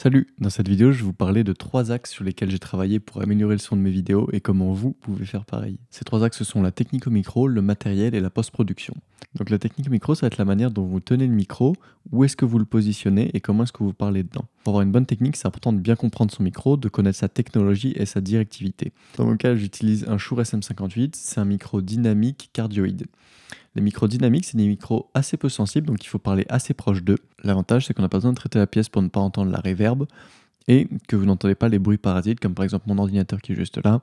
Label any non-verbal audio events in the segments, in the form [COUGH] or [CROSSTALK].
Salut, dans cette vidéo je vais vous parler de trois axes sur lesquels j'ai travaillé pour améliorer le son de mes vidéos et comment vous pouvez faire pareil. Ces trois axes sont la technique au micro, le matériel et la post-production. Donc la technique au micro ça va être la manière dont vous tenez le micro, où est-ce que vous le positionnez et comment est-ce que vous parlez dedans. Pour avoir une bonne technique, c'est important de bien comprendre son micro, de connaître sa technologie et sa directivité. Dans mon cas, j'utilise un Shure SM58, c'est un micro dynamique cardioïde. Les micros dynamiques, c'est des micros assez peu sensibles, donc il faut parler assez proche d'eux. L'avantage, c'est qu'on n'a pas besoin de traiter la pièce pour ne pas entendre la réverbe et que vous n'entendez pas les bruits parasites, comme par exemple mon ordinateur qui est juste là,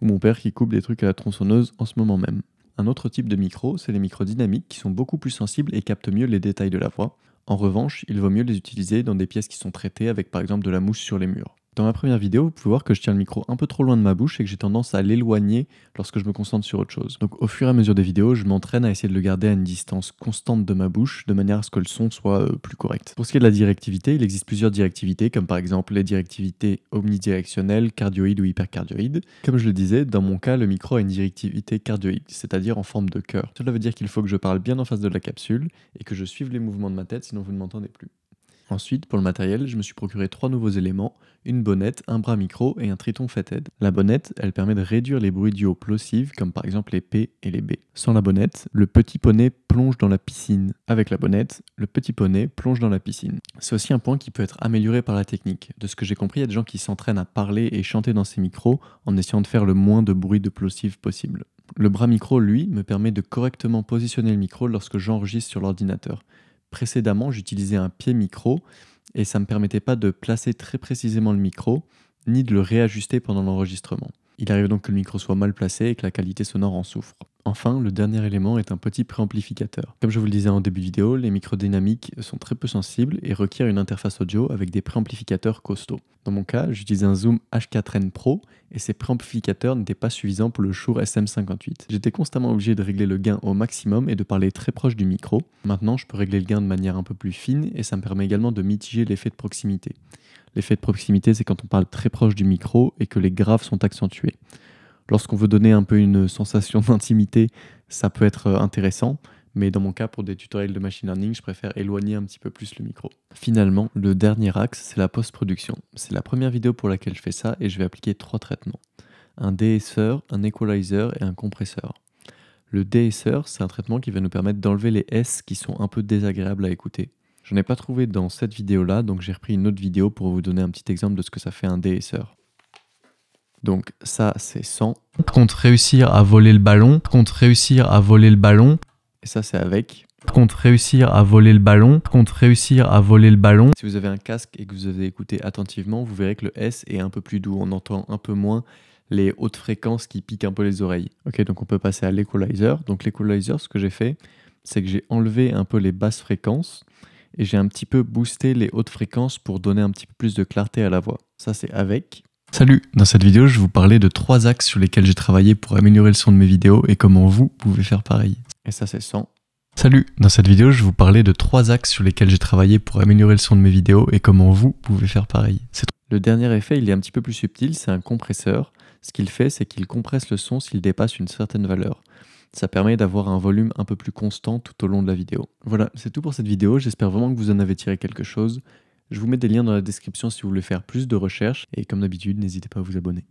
ou mon père qui coupe des trucs à la tronçonneuse en ce moment même. Un autre type de micro, c'est les micros dynamiques qui sont beaucoup plus sensibles et captent mieux les détails de la voix. En revanche, il vaut mieux les utiliser dans des pièces qui sont traitées avec par exemple de la mousse sur les murs. Dans ma première vidéo, vous pouvez voir que je tiens le micro un peu trop loin de ma bouche et que j'ai tendance à l'éloigner lorsque je me concentre sur autre chose. Donc au fur et à mesure des vidéos, je m'entraîne à essayer de le garder à une distance constante de ma bouche, de manière à ce que le son soit euh, plus correct. Pour ce qui est de la directivité, il existe plusieurs directivités, comme par exemple les directivités omnidirectionnelles, cardioïdes ou hypercardioïdes. Comme je le disais, dans mon cas, le micro a une directivité cardioïde, c'est-à-dire en forme de cœur. Cela veut dire qu'il faut que je parle bien en face de la capsule et que je suive les mouvements de ma tête, sinon vous ne m'entendez plus. Ensuite, pour le matériel, je me suis procuré trois nouveaux éléments, une bonnette, un bras micro et un triton fathead. La bonnette, elle permet de réduire les bruits du plosives, comme par exemple les P et les B. Sans la bonnette, le petit poney plonge dans la piscine. Avec la bonnette, le petit poney plonge dans la piscine. C'est aussi un point qui peut être amélioré par la technique. De ce que j'ai compris, il y a des gens qui s'entraînent à parler et chanter dans ces micros en essayant de faire le moins de bruit de plosives possible. Le bras micro, lui, me permet de correctement positionner le micro lorsque j'enregistre sur l'ordinateur précédemment, j'utilisais un pied micro et ça ne me permettait pas de placer très précisément le micro ni de le réajuster pendant l'enregistrement. Il arrive donc que le micro soit mal placé et que la qualité sonore en souffre. Enfin, le dernier élément est un petit préamplificateur. Comme je vous le disais en début de vidéo, les micros dynamiques sont très peu sensibles et requièrent une interface audio avec des préamplificateurs costauds. Dans mon cas, j'utilisais un Zoom H4n Pro et ces préamplificateurs n'étaient pas suffisants pour le Shure SM58. J'étais constamment obligé de régler le gain au maximum et de parler très proche du micro. Maintenant, je peux régler le gain de manière un peu plus fine et ça me permet également de mitiger l'effet de proximité. L'effet de proximité, c'est quand on parle très proche du micro et que les graves sont accentués lorsqu'on veut donner un peu une sensation [LAUGHS] d'intimité, ça peut être euh, intéressant. Mais dans mon cas, pour des tutoriels de machine learning, je préfère éloigner un petit peu plus le micro. Finalement, le dernier axe, c'est la post-production. C'est la première vidéo pour laquelle je fais ça et je vais appliquer trois traitements. Un DSR, un equalizer et un compresseur. Le DSR, c'est un traitement qui va nous permettre d'enlever les S qui sont un peu désagréables à écouter. Je n'ai pas trouvé dans cette vidéo là, donc j'ai repris une autre vidéo pour vous donner un petit exemple de ce que ça fait un DSR. Donc ça, c'est sans ».« Compte réussir à voler le ballon. Compte réussir à voler le ballon. Et ça, c'est avec. Compte réussir à voler le ballon. Compte réussir à voler le ballon. Si vous avez un casque et que vous avez écouté attentivement, vous verrez que le S est un peu plus doux. On entend un peu moins les hautes fréquences qui piquent un peu les oreilles. Ok, donc on peut passer à l'equalizer. Donc l'equalizer, ce que j'ai fait, c'est que j'ai enlevé un peu les basses fréquences et j'ai un petit peu boosté les hautes fréquences pour donner un petit peu plus de clarté à la voix. Ça, c'est avec. Salut, dans cette vidéo je vais vous parler de trois axes sur lesquels j'ai travaillé pour améliorer le son de mes vidéos et comment vous pouvez faire pareil. Et ça c'est son. Salut, dans cette vidéo je vais vous parler de trois axes sur lesquels j'ai travaillé pour améliorer le son de mes vidéos et comment vous pouvez faire pareil. Le dernier effet il est un petit peu plus subtil, c'est un compresseur. Ce qu'il fait c'est qu'il compresse le son s'il dépasse une certaine valeur. Ça permet d'avoir un volume un peu plus constant tout au long de la vidéo. Voilà, c'est tout pour cette vidéo, j'espère vraiment que vous en avez tiré quelque chose. Je vous mets des liens dans la description si vous voulez faire plus de recherches. Et comme d'habitude, n'hésitez pas à vous abonner.